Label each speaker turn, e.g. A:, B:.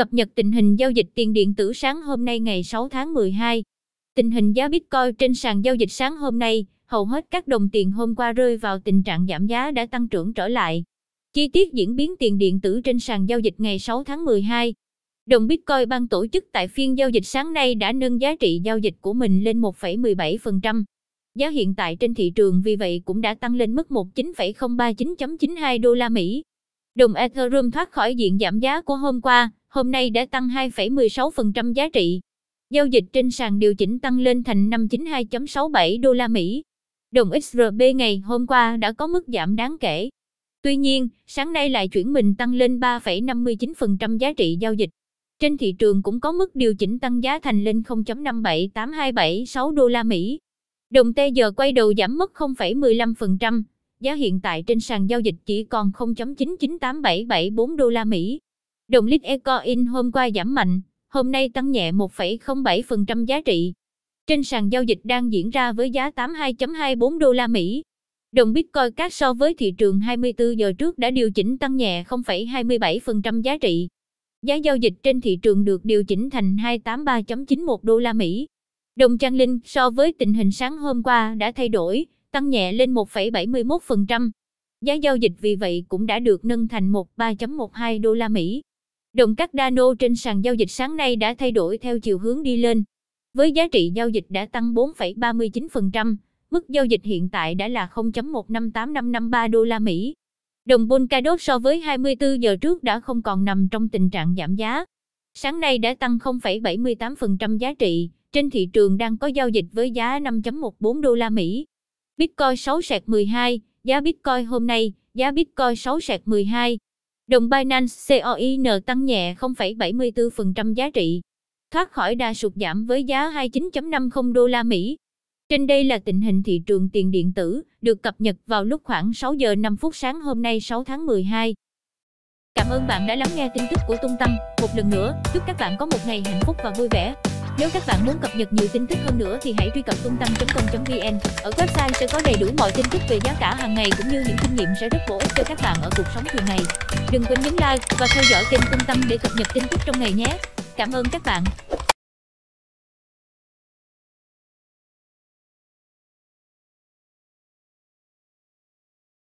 A: cập nhật tình hình giao dịch tiền điện tử sáng hôm nay ngày 6 tháng 12. Tình hình giá Bitcoin trên sàn giao dịch sáng hôm nay, hầu hết các đồng tiền hôm qua rơi vào tình trạng giảm giá đã tăng trưởng trở lại. Chi tiết diễn biến tiền điện tử trên sàn giao dịch ngày 6 tháng 12. Đồng Bitcoin ban tổ chức tại phiên giao dịch sáng nay đã nâng giá trị giao dịch của mình lên 1,17%. Giá hiện tại trên thị trường vì vậy cũng đã tăng lên mức 19,039.92 đô la Mỹ. Đồng Ethereum thoát khỏi diện giảm giá của hôm qua, hôm nay đã tăng 2,16% giá trị. Giao dịch trên sàn điều chỉnh tăng lên thành 592.67 đô la Mỹ. Đồng XRB ngày hôm qua đã có mức giảm đáng kể. Tuy nhiên, sáng nay lại chuyển mình tăng lên 3,59% giá trị giao dịch. Trên thị trường cũng có mức điều chỉnh tăng giá thành lên 0.57827,6 đô la Mỹ. Đồng tê giờ quay đầu giảm mất 0,15%, giá hiện tại trên sàn giao dịch chỉ còn 0.99877,4 đô la Mỹ. Đồng lít Ecoin hôm qua giảm mạnh, hôm nay tăng nhẹ 1,07% giá trị. Trên sàn giao dịch đang diễn ra với giá 82.24 đô la Mỹ. Đồng Bitcoin các so với thị trường 24 giờ trước đã điều chỉnh tăng nhẹ 0,27% giá trị. Giá giao dịch trên thị trường được điều chỉnh thành 283.91 đô la Mỹ. Đồng Trang Linh so với tình hình sáng hôm qua đã thay đổi, tăng nhẹ lên 1,71%. Giá giao dịch vì vậy cũng đã được nâng thành 13.12 đô la Mỹ. Đồng các Dano trên sàn giao dịch sáng nay đã thay đổi theo chiều hướng đi lên, với giá trị giao dịch đã tăng 4,39%, mức giao dịch hiện tại đã là 0.158553 đô la Mỹ. Đồng Polkadot so với 24 giờ trước đã không còn nằm trong tình trạng giảm giá. Sáng nay đã tăng 0,78% giá trị, trên thị trường đang có giao dịch với giá 5.14 đô la Mỹ. Bitcoin 6 sạc 12, giá Bitcoin hôm nay, giá Bitcoin 6 sạc 12. Đồng Binance COIN tăng nhẹ 0,74% giá trị, thoát khỏi đà sụt giảm với giá 29.50 đô la Mỹ. Trên đây là tình hình thị trường tiền điện tử, được cập nhật vào lúc khoảng 6 giờ 5 phút sáng hôm nay 6 tháng 12. Cảm ơn bạn đã lắng nghe tin tức của Tung Tăng. Một lần nữa, chúc các bạn có một ngày hạnh phúc và vui vẻ. Nếu các bạn muốn cập nhật nhiều tin tức hơn nữa thì hãy truy cập tung tâm.com.vn. Ở website sẽ có đầy đủ mọi tin tức về giá cả hàng ngày cũng như những kinh nghiệm sẽ rất bổ ích cho các bạn ở cuộc sống thường ngày. Đừng quên nhấn like và theo dõi kênh tung tâm để cập nhật tin tức trong ngày nhé. Cảm ơn các bạn.